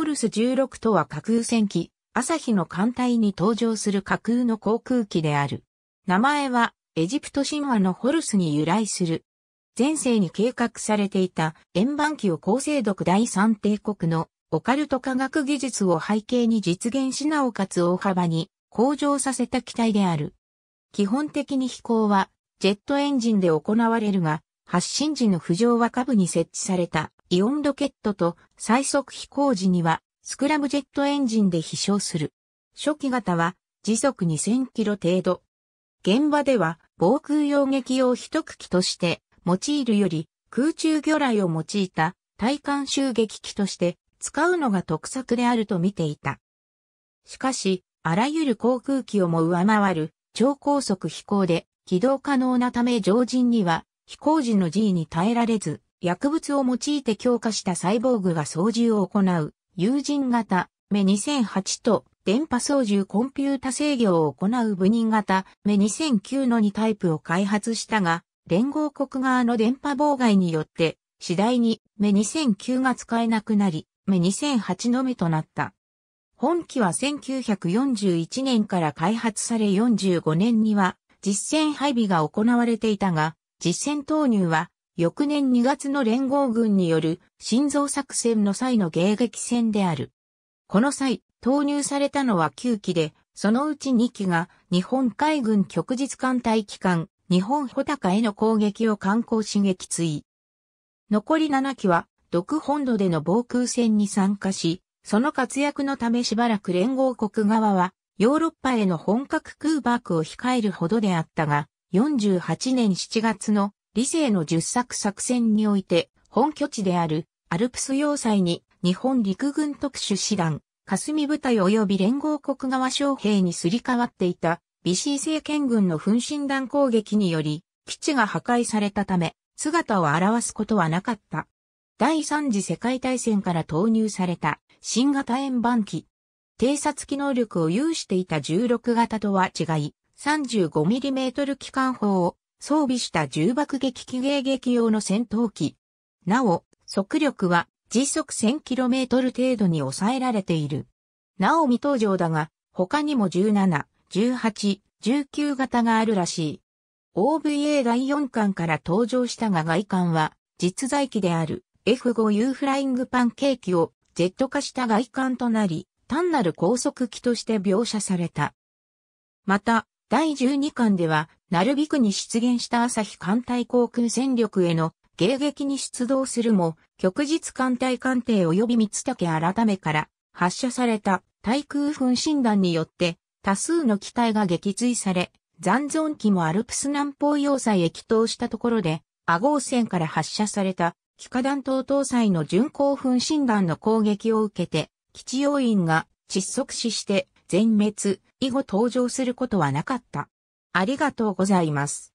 ホルス16とは架空戦機、朝日の艦隊に登場する架空の航空機である。名前はエジプト神話のホルスに由来する。前世に計画されていた円盤機を高精度第三帝国のオカルト科学技術を背景に実現しなおかつ大幅に向上させた機体である。基本的に飛行はジェットエンジンで行われるが、発進時の浮上は下部に設置されたイオンロケットと最速飛行時にはスクラムジェットエンジンで飛翔する。初期型は時速2000キロ程度。現場では防空用撃用一機として用いるより空中魚雷を用いた対艦襲撃機として使うのが特策であると見ていた。しかし、あらゆる航空機をも上回る超高速飛行で起動可能なため常人には飛行時の G に耐えられず、薬物を用いて強化したサイボーグが操縦を行う、有人型、目2008と、電波操縦コンピュータ制御を行う部人型、目2009の2タイプを開発したが、連合国側の電波妨害によって、次第に目2009が使えなくなり、目2008の目となった。本機は1941年から開発され45年には実戦配備が行われていたが、実戦投入は翌年2月の連合軍による心臓作戦の際の迎撃戦である。この際、投入されたのは9機で、そのうち2機が日本海軍旭日艦隊機関、日本穂高への攻撃を観光し撃墜。残り7機は、独本土での防空戦に参加し、その活躍のためしばらく連合国側は、ヨーロッパへの本格空爆を控えるほどであったが、48年7月の理性の十作作戦において、本拠地であるアルプス要塞に日本陸軍特殊師団、霞部隊及び連合国側将兵にすり替わっていた、ビシー政権軍の噴身弾攻撃により、基地が破壊されたため、姿を現すことはなかった。第三次世界大戦から投入された新型円盤機。偵察機能力を有していた16型とは違い、35mm 機関砲を装備した重爆撃機迎撃用の戦闘機。なお、速力は時速 1000km 程度に抑えられている。なお未登場だが、他にも17、18、19型があるらしい。OVA 第4巻から登場したが外観は、実在機である F5U フライングパンケーキをジェット化した外観となり、単なる高速機として描写された。また、第12巻では、鳴びくに出現した朝日艦隊航空戦力への迎撃に出動するも、旭日艦隊艦艇及び三竹改めから発射された対空噴診断によって多数の機体が撃墜され、残存機もアルプス南方要塞へ帰投したところで、アゴー戦から発射された機械弾頭搭載の巡航噴診断の攻撃を受けて、基地要員が窒息死して全滅以後登場することはなかった。ありがとうございます。